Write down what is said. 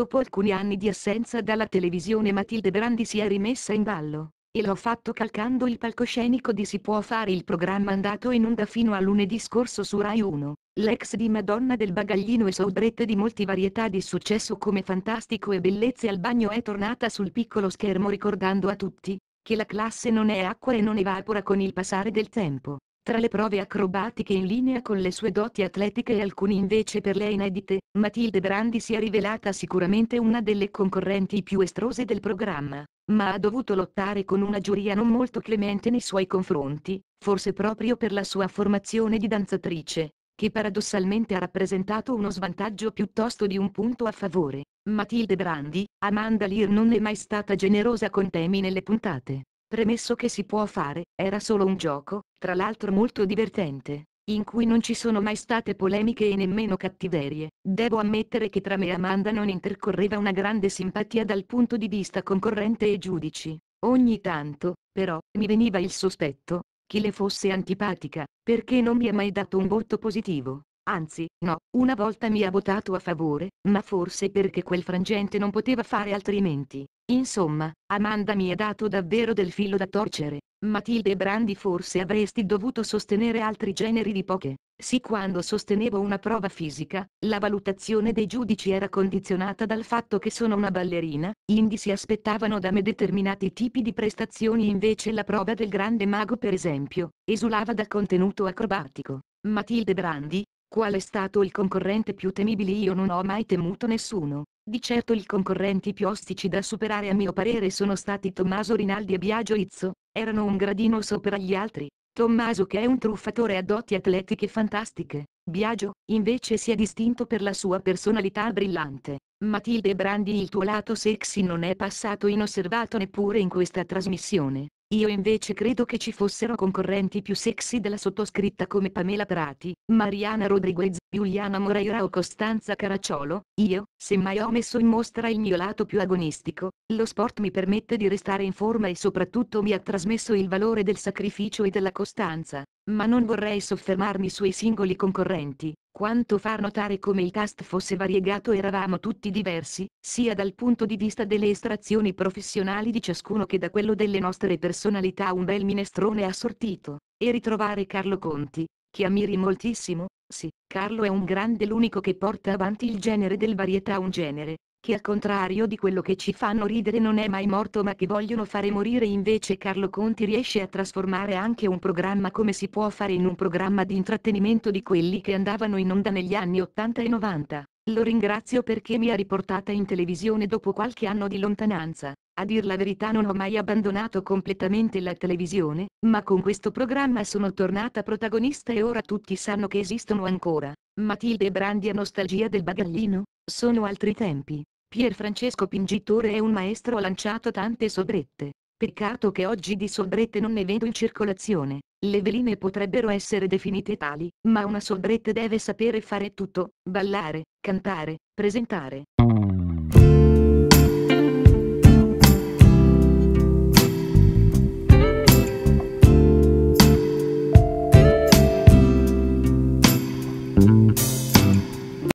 Dopo alcuni anni di assenza dalla televisione Matilde Brandi si è rimessa in ballo, e l'ho fatto calcando il palcoscenico di Si può fare il programma andato in onda fino a lunedì scorso su Rai 1. L'ex di Madonna del Bagaglino e soubrette di molti varietà di successo come Fantastico e Bellezze al bagno è tornata sul piccolo schermo ricordando a tutti, che la classe non è acqua e non evapora con il passare del tempo tra le prove acrobatiche in linea con le sue doti atletiche e alcuni invece per lei inedite, Matilde Brandi si è rivelata sicuramente una delle concorrenti più estrose del programma, ma ha dovuto lottare con una giuria non molto clemente nei suoi confronti, forse proprio per la sua formazione di danzatrice, che paradossalmente ha rappresentato uno svantaggio piuttosto di un punto a favore. Matilde Brandi, Amanda Lear non è mai stata generosa con temi nelle puntate. Premesso che si può fare, era solo un gioco, tra l'altro molto divertente, in cui non ci sono mai state polemiche e nemmeno cattiverie. Devo ammettere che tra me e Amanda non intercorreva una grande simpatia dal punto di vista concorrente e giudici. Ogni tanto, però, mi veniva il sospetto, che le fosse antipatica, perché non mi ha mai dato un voto positivo. Anzi, no, una volta mi ha votato a favore, ma forse perché quel frangente non poteva fare altrimenti. Insomma, Amanda mi ha dato davvero del filo da torcere. Matilde Brandi forse avresti dovuto sostenere altri generi di poche. Sì quando sostenevo una prova fisica, la valutazione dei giudici era condizionata dal fatto che sono una ballerina, quindi si aspettavano da me determinati tipi di prestazioni invece la prova del grande mago per esempio, esulava dal contenuto acrobatico. Matilde Brandi, Qual è stato il concorrente più temibile? Io non ho mai temuto nessuno. Di certo i concorrenti più ostici da superare a mio parere sono stati Tommaso Rinaldi e Biagio Izzo, erano un gradino sopra gli altri. Tommaso che è un truffatore a doti atletiche fantastiche. Biagio, invece si è distinto per la sua personalità brillante. Matilde Brandi il tuo lato sexy non è passato inosservato neppure in questa trasmissione. Io invece credo che ci fossero concorrenti più sexy della sottoscritta come Pamela Prati, Mariana Rodriguez, Giuliana Moreira o Costanza Caracciolo, io, semmai ho messo in mostra il mio lato più agonistico, lo sport mi permette di restare in forma e soprattutto mi ha trasmesso il valore del sacrificio e della costanza ma non vorrei soffermarmi sui singoli concorrenti, quanto far notare come il cast fosse variegato eravamo tutti diversi, sia dal punto di vista delle estrazioni professionali di ciascuno che da quello delle nostre personalità un bel minestrone assortito, e ritrovare Carlo Conti, che ammiri moltissimo, sì, Carlo è un grande l'unico che porta avanti il genere del varietà un genere, che al contrario di quello che ci fanno ridere non è mai morto ma che vogliono fare morire invece Carlo Conti riesce a trasformare anche un programma come si può fare in un programma di intrattenimento di quelli che andavano in onda negli anni 80 e 90. Lo ringrazio perché mi ha riportata in televisione dopo qualche anno di lontananza. A dir la verità non ho mai abbandonato completamente la televisione, ma con questo programma sono tornata protagonista e ora tutti sanno che esistono ancora. Matilde e Brandi a nostalgia del bagaglino? Sono altri tempi. Pier Francesco Pingitore è un maestro ha lanciato tante sobrette. Peccato che oggi di sobrette non ne vedo in circolazione. Le veline potrebbero essere definite tali, ma una sobrette deve sapere fare tutto, ballare, cantare, presentare.